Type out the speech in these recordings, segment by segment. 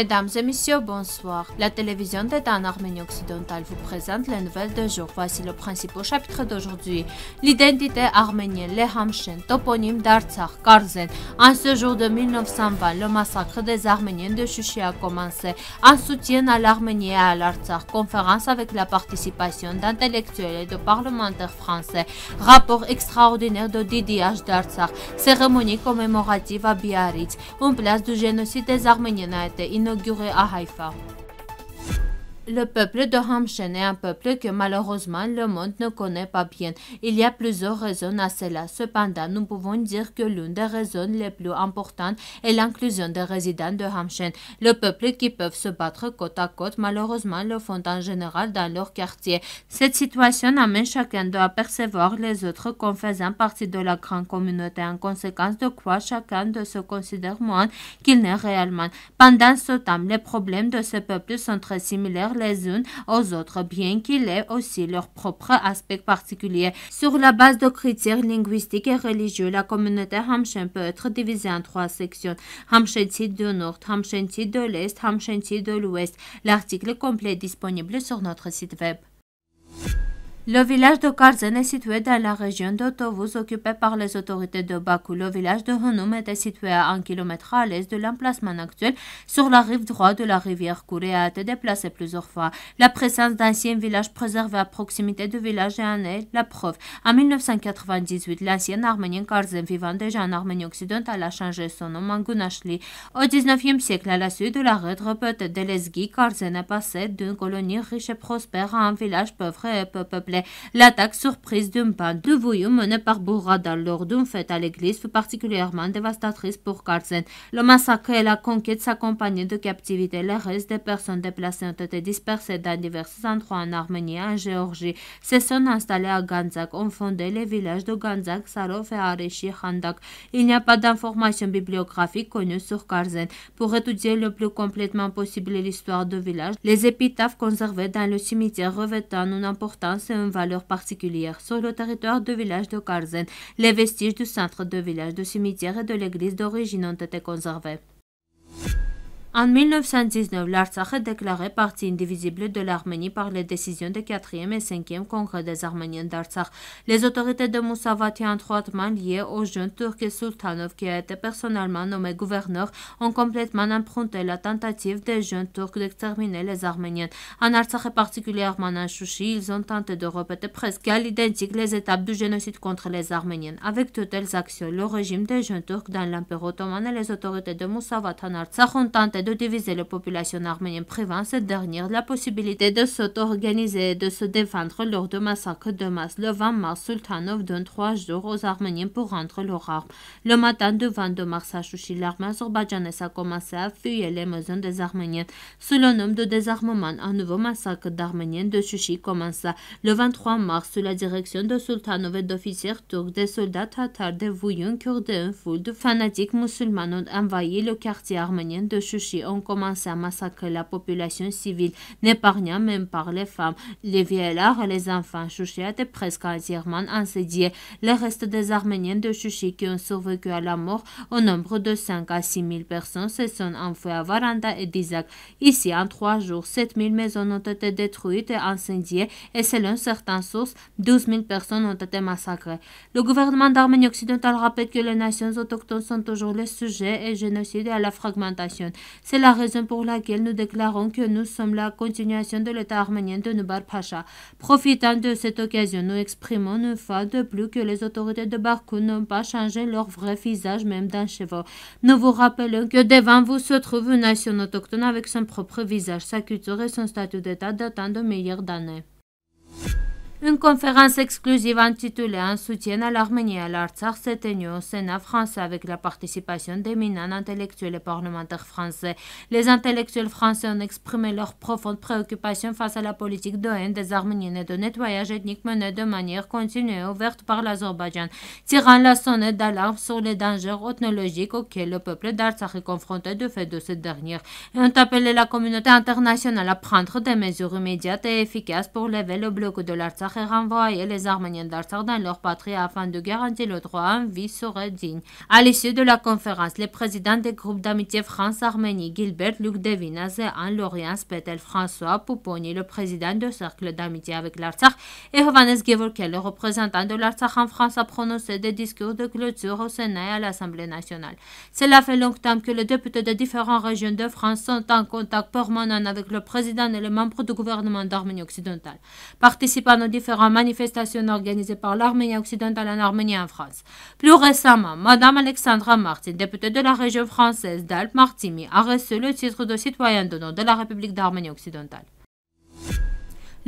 Mesdames et messieurs, bonsoir. La télévision d'État en Arménie occidentale vous présente les nouvelles de jour. Voici le principal chapitre d'aujourd'hui. L'identité arménienne, les Hamchen, toponyme d'Artsakh, Karzen. En ce jour de 1920, le massacre des Arméniens de Chuchi a commencé. Un soutien à l'Arménie et à l'Artsakh, conférence avec la participation d'intellectuels et de parlementaires français. Rapport extraordinaire de H. d'Artsakh. Cérémonie commémorative à Biarritz. Une place du génocide des Arméniens a été inaugurée inauguré à Haïfa. Le peuple de Hamchen est un peuple que malheureusement le monde ne connaît pas bien. Il y a plusieurs raisons à cela. Cependant, nous pouvons dire que l'une des raisons les plus importantes est l'inclusion des résidents de Hamchen. Le peuple qui peut se battre côte à côte, malheureusement, le font en général dans leur quartier. Cette situation amène chacun de à percevoir les autres comme faisant partie de la grande communauté, en conséquence de quoi chacun de se considère moins qu'il n'est réellement. Pendant ce temps, les problèmes de ce peuple sont très similaires les unes aux autres, bien qu'il ait aussi leur propre aspect particulier. Sur la base de critères linguistiques et religieux, la communauté Hamshen peut être divisée en trois sections. Hamshenti du nord, Hamshenti de l'est, Hamshenti de l'ouest. L'article complet est disponible sur notre site web. Le village de Karzen est situé dans la région d'Otovus occupée par les autorités de Bakou. Le village de Hunum était situé à un kilomètre à l'est de l'emplacement actuel sur la rive droite de la rivière Kouré a été déplacé plusieurs fois. La présence d'anciens villages préservés à proximité du village en est la preuve. En 1998, l'ancienne Arménienne Karzen vivant déjà en Arménie occidentale a changé son nom en Gunashli. Au 19e siècle, à la suite de la retraite de Lesgi, Karzen est passé d'une colonie riche et prospère à un village pauvre et peu peuplé L'attaque surprise d'une pan de voyous menée par Bourada lors d'une fête à l'église fut particulièrement dévastatrice pour Karzen. Le massacre et la conquête s'accompagnaient de captivité. Les restes des personnes déplacées ont été dispersés dans divers endroits en Arménie et en Géorgie. Ces sont installés à Ganzak ont fondé les villages de Ganzak, Sarov et Areshi Khandak. Il n'y a pas d'informations bibliographiques connues sur Karzen. Pour étudier le plus complètement possible l'histoire du village, les épitaphes conservées dans le cimetière revêtant une importance et un valeur particulière. Sur le territoire du village de Karzen, les vestiges du centre de village, du cimetière et de l'église d'origine ont été conservés. En 1919, l'Artsakh est déclaré partie indivisible de l'Arménie par les décisions des 4e et 5e Congrès des Arméniens d'Artsakh. Les autorités de Moussavati, étroitement liées au jeune turc Sultanov, qui a été personnellement nommé gouverneur, ont complètement emprunté la tentative des jeunes turcs d'exterminer les Arméniens. En Artsakh et particulièrement en Chouchi, ils ont tenté de répéter presque à l'identique les étapes du génocide contre les Arméniens. Avec toutes les actions, le régime des jeunes turcs dans l'Empire ottoman et les autorités de Moussavati en Artsakh ont tenté de diviser la population arménienne privant cette dernière la possibilité de s'auto-organiser et de se défendre lors de massacres de masse. Le 20 mars, Sultanov donne trois jours aux Arméniens pour rendre leurs armes. Le matin du 22 mars à Chouchi, l'armée azerbaïdjanaise a commencé à fuir les maisons des Arméniens. Sous le nom de désarmement, un nouveau massacre d'Arméniens de Chouchi commença. Le 23 mars, sous la direction de Sultanov et d'officiers turcs, des soldats tatars, des voyous kurdes foule de fanatiques musulmans ont envahi le quartier arménien de Chouchi ont commencé à massacrer la population civile, n'épargnant même pas les femmes, les vieillards et les enfants. Chouchi étaient presque entièrement incendié. Les restes des Arméniens de Chouchi qui ont survécu à la mort, au nombre de 5 à 6 000 personnes, se sont enfouis à Varanda et Dizak. Ici, en trois jours, 7 000 maisons ont été détruites et incendiées et selon certaines sources, 12 000 personnes ont été massacrées. Le gouvernement d'Arménie occidentale rappelle que les nations autochtones sont toujours les sujet et génocide à la fragmentation. C'est la raison pour laquelle nous déclarons que nous sommes la continuation de l'État arménien de Nubar Pasha. Profitant de cette occasion, nous exprimons une fois de plus que les autorités de Barkou n'ont pas changé leur vrai visage même d'un cheval. Nous vous rappelons que devant vous se trouve une nation autochtone avec son propre visage, sa culture et son statut d'État datant de meilleures années. Une conférence exclusive intitulée Un soutien à l'Arménie et à l'Artsakh s'est tenue au Sénat français avec la participation d'éminents intellectuels et parlementaires français. Les intellectuels français ont exprimé leur profonde préoccupation face à la politique de haine des Arméniens et de nettoyage ethnique menée de manière continue et ouverte par l'Azerbaïdjan, tirant la sonnette d'alarme sur les dangers ethnologiques auxquels le peuple d'Artsakh est confronté du fait de cette dernière Ils ont appelé la communauté internationale à prendre des mesures immédiates et efficaces pour lever le bloc de l'Artsakh et renvoyer les Arméniens d'Artsakh dans leur patrie afin de garantir le droit à une vie sereine digne. À l'issue de la conférence, les présidents des groupes d'amitié France-Arménie, Gilbert Luc et en laurien Spetel, François Pouponi, le président du cercle d'amitié avec l'Artsakh, et Hovannes Gevorkel, le représentant de l'Artsakh en France, a prononcé des discours de clôture au Sénat et à l'Assemblée nationale. Cela fait longtemps que les députés de différentes régions de France sont en contact permanent avec le président et les membres du gouvernement d'Arménie occidentale. Participant au différentes manifestations organisées par l'Arménie occidentale en Arménie en France. Plus récemment, Madame Alexandra Martin, députée de la région française d'Alpes-Martimi, a reçu le titre de citoyen d'honneur de la République d'Arménie occidentale.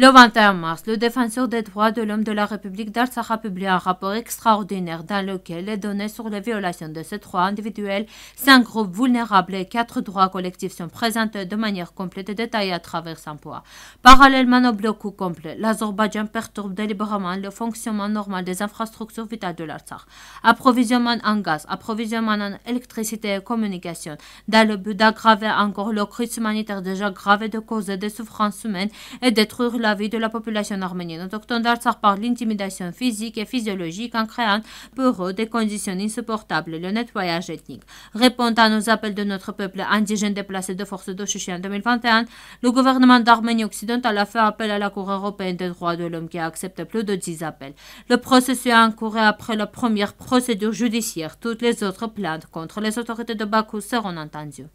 Le 21 mars, le défenseur des droits de l'homme de la République d'Artsakh a publié un rapport extraordinaire dans lequel les données sur les violations de ces droits individuels, cinq groupes vulnérables et quatre droits collectifs sont présentés de manière complète et détaillée à travers son poids. Parallèlement au blocus complet, l'Azerbaïdjan perturbe délibérément le fonctionnement normal des infrastructures vitales de l'Artsakh. Approvisionnement en gaz, approvisionnement en électricité et communication, dans le but d'aggraver encore le crise humanitaire déjà grave et de causer des souffrances humaines et détruire la vis de la population arménienne autochtone d'Artsakh par l'intimidation physique et physiologique en créant pour eux des conditions insupportables, le nettoyage ethnique. Répondant aux appels de notre peuple indigène déplacé de force d'Oshushi en 2021, le gouvernement d'Arménie occidentale a fait appel à la Cour européenne des droits de l'homme qui a accepté plus de 10 appels. Le processus a encouru après la première procédure judiciaire. Toutes les autres plaintes contre les autorités de Bakou seront entendues.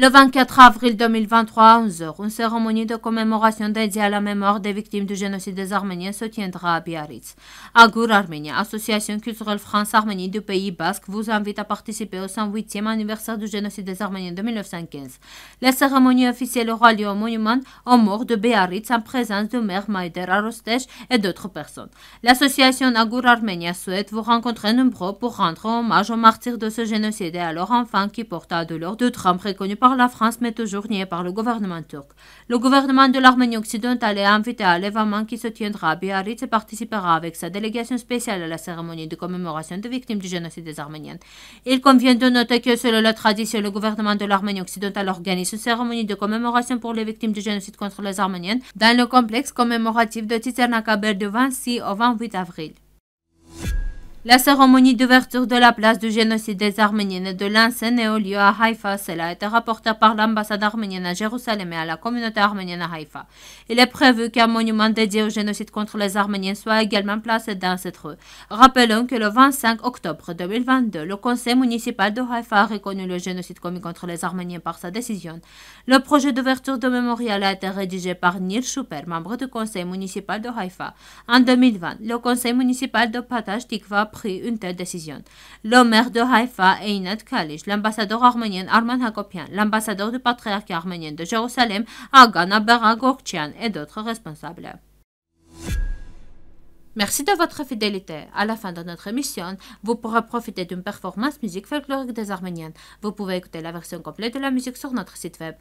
Le 24 avril 2023, à 11h, une cérémonie de commémoration dédiée à la mémoire des victimes du génocide des Arméniens se tiendra à Biarritz. Agour Arménie, association culturelle France-Arménie du Pays Basque, vous invite à participer au 108e anniversaire du génocide des Arméniens de 1915. La cérémonie officielle aura lieu au monument aux morts de Biarritz en présence de maire Maïder Arostech et d'autres personnes. L'association Agur Arménie souhaite vous rencontrer nombreux pour rendre hommage aux martyrs de ce génocide et à leurs enfants qui portent à douleur de trames reconnus par la France mais toujours niée par le gouvernement turc. Le gouvernement de l'Arménie occidentale est invité à l'événement qui se tiendra à Biarritz et participera avec sa délégation spéciale à la cérémonie de commémoration des victimes du génocide des Arméniennes. Il convient de noter que selon la tradition, le gouvernement de l'Arménie occidentale organise une cérémonie de commémoration pour les victimes du génocide contre les Arméniennes dans le complexe commémoratif de Titernakaber du 26 au 28 avril. La cérémonie d'ouverture de la place du génocide des Arméniennes de Lansen est au lieu à Haïfa. Cela a été rapporté par l'ambassade arménienne à Jérusalem et à la communauté arménienne à Haïfa. Il est prévu qu'un monument dédié au génocide contre les Arméniens soit également placé dans cette rue. Rappelons que le 25 octobre 2022, le conseil municipal de Haïfa a reconnu le génocide commis contre les Arméniens par sa décision. Le projet d'ouverture de mémorial a été rédigé par Nir Schuper, membre du conseil municipal de Haïfa. En 2020, le conseil municipal de Patash Tikva une telle décision. Le maire de Haïfa, Einat Kalish, l'ambassadeur arménien Arman Hakopian, l'ambassadeur du patriarcat arménien de Jérusalem, Agana Aberagorchian et d'autres responsables. Merci de votre fidélité. À la fin de notre émission, vous pourrez profiter d'une performance musique folklorique des Arméniens. Vous pouvez écouter la version complète de la musique sur notre site web.